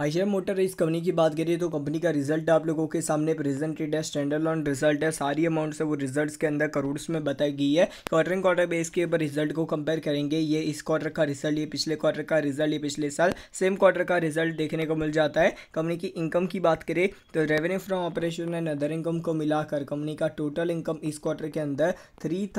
Eicher motor इस company की बात करिए तो कंपनी का रिजल्ट आप लोगों के सामने प्रेजेंटेड है स्टैंडर्ड ऑन रिजल्ट है सारी अमाउंट से वो रिजल्ट्स के अंदर करोड़ में बताई गई है क्वार्टर क्वार्टर बेस के ऊपर रिजल्ट को कंपेयर करेंगे ये इस क्वार्टर का रिजल्ट ये पिछले क्वार्टर का रिजल्ट ये पिछले साल सेम क्वार्टर का रिजल्ट देखने को मिल जाता है कंपनी की इनकम की बात करें तो revenue from operation and other income को मिलाकर कंपनी का टोटल इनकम इस क्वार्टर के अंदर थ्री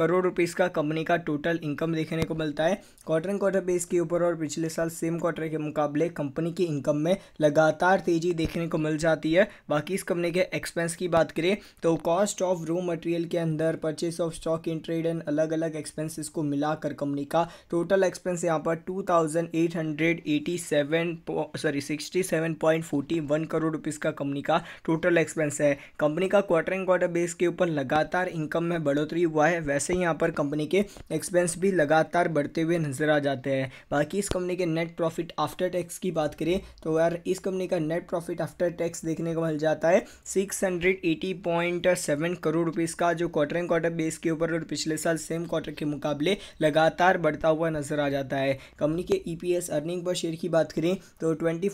करोड़ रुपीज़ का कंपनी का टोटल इनकम देखने को मिलता है क्वार्टर क्वार्टर बेस के ऊपर और पिछले साल सेम क्वार्टर के मुकाबले कंपनी की इनकम में लगातार तेजी देखने को मिल जाती है बाकी इस कंपनी के एक्सपेंस की बात करें तो कॉस्ट ऑफ रो मटेरियल के अंदर purchase of stock in trade and अलग अलग एक्सपेंसिस को मिलाकर कंपनी का टोटल एक्सपेंस यहाँ पर two thousand eight hundred eighty seven sorry sixty seven point forty one crore rupees का कंपनी का टोटल एक्सपेंस है कंपनी का क्वार्टर एंड क्वार्टर बेस के ऊपर लगातार इनकम में बढ़ोतरी हुआ है वैसे ही यहाँ पर कंपनी के एक्सपेंस भी लगातार बढ़ते हुए नजर आ जाते हैं हैं बाकी इस कंपनी के नेट प्रॉफिट आफ्टर टैक्स की बात करें तो यार इस कंपनी का नेट प्रॉफिट आफ्टर टैक्स देखने को मिल जाता है six hundred eighty point seven crore rupees का जो क्वार्टर एंड क्वार्टर बेस के ऊपर और पिछले साल सेम क्वार्टर के मुकाबले लगातार बढ़ता हुआ नजर आ जाता है कंपनी के ई अर्निंग पर शेयर की बात करें तो ट्वेंटी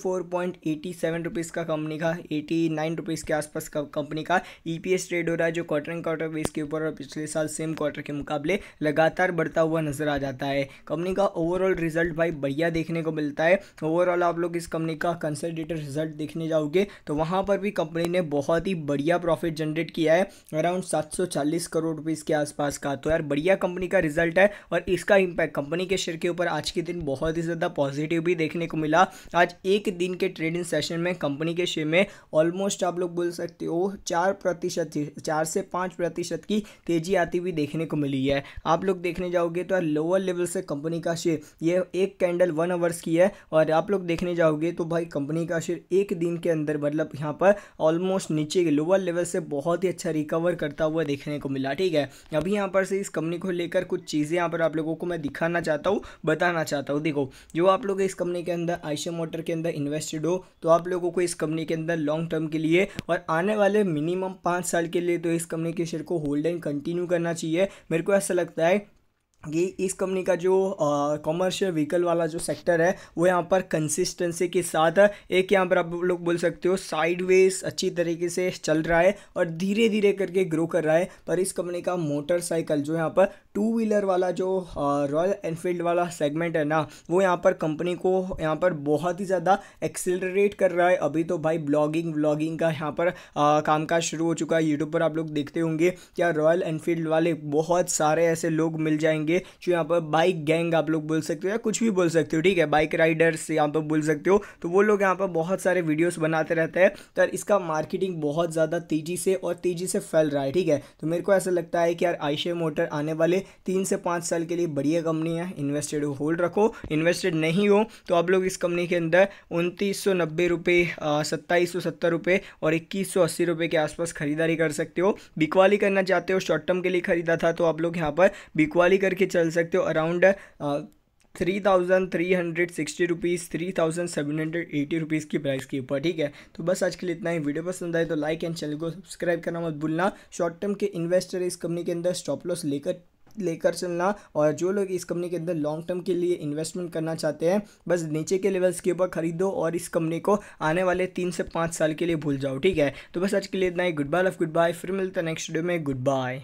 का कंपनी का एटी नाइन के आसपास कंपनी का ई ट्रेड e हो रहा है जो क्वार्टर एंड क्वार्टर बेस के ऊपर और पिछले साल सेम क्वार्टर के मुकाबले लगातार बढ़ता हुआ नजर आ जाता है कंपनी का ओवरऑल रिजल्ट भाई बढ़िया देखने को मिलता है ओवरऑल आप लोग इस कंपनी का कंसल्टेटेड रिजल्ट देखने जाओगे तो वहाँ पर भी कंपनी ने बहुत ही बढ़िया प्रॉफिट जनरेट किया है अराउंड 740 करोड़ रुपीज़ के आसपास का तो यार बढ़िया कंपनी का रिजल्ट है और इसका इम्पैक्ट कंपनी के शेयर के ऊपर आज के दिन बहुत ही ज़्यादा पॉजिटिव भी देखने को मिला आज एक दिन के ट्रेडिंग सेशन में कंपनी के शेयर में ऑलमोस्ट आप लोग बोल सकते हो चार प्रतिशत चार से पाँच प्रतिशत की तेजी आती हुई देखने को मिली है आप लोग देखने जाओगे तो यार लोअर लेवल से कंपनी का शेयर ये एक कैंडल वन आवर्स की है और आप लोग देखने जाओगे तो भाई कंपनी का शेयर एक दिन के अंदर मतलब यहाँ पर ऑलमोस्ट नीचे के लोअर लेवल से बहुत ही अच्छा रिकवर करता हुआ देखने को मिला ठीक है अभी यहाँ पर से इस कंपनी को लेकर कुछ चीज़ें यहाँ पर आप लोगों को मैं दिखाना चाहता हूँ बताना चाहता हूँ देखो जो आप लोग इस कंपनी के अंदर आयशा मोटर के अंदर इन्वेस्टेड हो तो आप लोगों को इस कंपनी के अंदर लॉन्ग टर्म के लिए और आने वाले मिनिमम पाँच साल के लिए तो इस कंपनी के शेयर को होल्ड एंड कंटिन्यू करना चाहिए मेरे को ऐसा लगता है कि इस कंपनी का जो कॉमर्शियल व्हीकल वाला जो सेक्टर है वो यहाँ पर कंसिस्टेंसी के साथ एक यहाँ पर आप लोग बोल सकते हो साइडवेज अच्छी तरीके से चल रहा है और धीरे धीरे करके ग्रो कर रहा है पर इस कंपनी का मोटरसाइकिल जो यहाँ पर टू व्हीलर वाला जो रॉयल एनफील्ड वाला सेगमेंट है ना वो यहाँ पर कंपनी को यहाँ पर बहुत ही ज़्यादा एक्सेलरेट कर रहा है अभी तो भाई ब्लॉगिंग व्लॉगिंग का यहाँ पर कामकाज शुरू हो चुका है यूट्यूब पर आप लोग देखते होंगे क्या रॉयल एनफील्ड वाले बहुत सारे ऐसे लोग मिल जाएंगे जो यहाँ पर बाइक गैंग आप लोग बोल सकते हो या कुछ भी बोल सकते हो ठीक है बाइक राइडर्स यहाँ पर बोल सकते हो तो वो लोग यहाँ पर बहुत सारे वीडियोज़ बनाते रहते हैं तो इसका मार्केटिंग बहुत ज़्यादा तेज़ी से और तेज़ी से फैल रहा है ठीक है तो मेरे को ऐसा लगता है कि यार आयशे मोटर आने वाले तीन से पाँच साल के लिए बढ़िया कंपनी है इन्वेस्टेड हो होल्ड रखो इन्वेस्टेड नहीं हो तो आप लोग इस कंपनी के अंदर उनतीस सौ नब्बे रुपये सत्ताईस सौ सत्तर रुपये और इक्कीस सौ अस्सी रुपये के आसपास खरीदारी कर सकते हो बिकवाली करना चाहते हो शॉर्ट टर्म के लिए खरीदा था तो आप लोग यहाँ पर बिकवाली करके चल सकते हो around three thousand three hundred sixty rupees three thousand seven hundred eighty rupees की प्राइस के ऊपर ठीक है तो बस आज के लिए इतना ही वीडियो पसंद आए तो लाइक एंड चैनल को सब्सक्राइब करना मत भूलना शॉर्ट टर्म के इन्वेस्टर इस कंपनी के अंदर स्टॉप लॉस लेकर लेकर चलना और जो लोग इस कंपनी के अंदर लॉन्ग टर्म के लिए इन्वेस्टमेंट करना चाहते हैं बस नीचे के लेवल्स के ऊपर खरीदो और इस कंपनी को आने वाले तीन से पाँच साल के लिए भूल जाओ ठीक है तो बस आज के लिए इतना ही goodbye love goodbye फिर मिलता है नेक्स्ट वीडियो में गुड बाय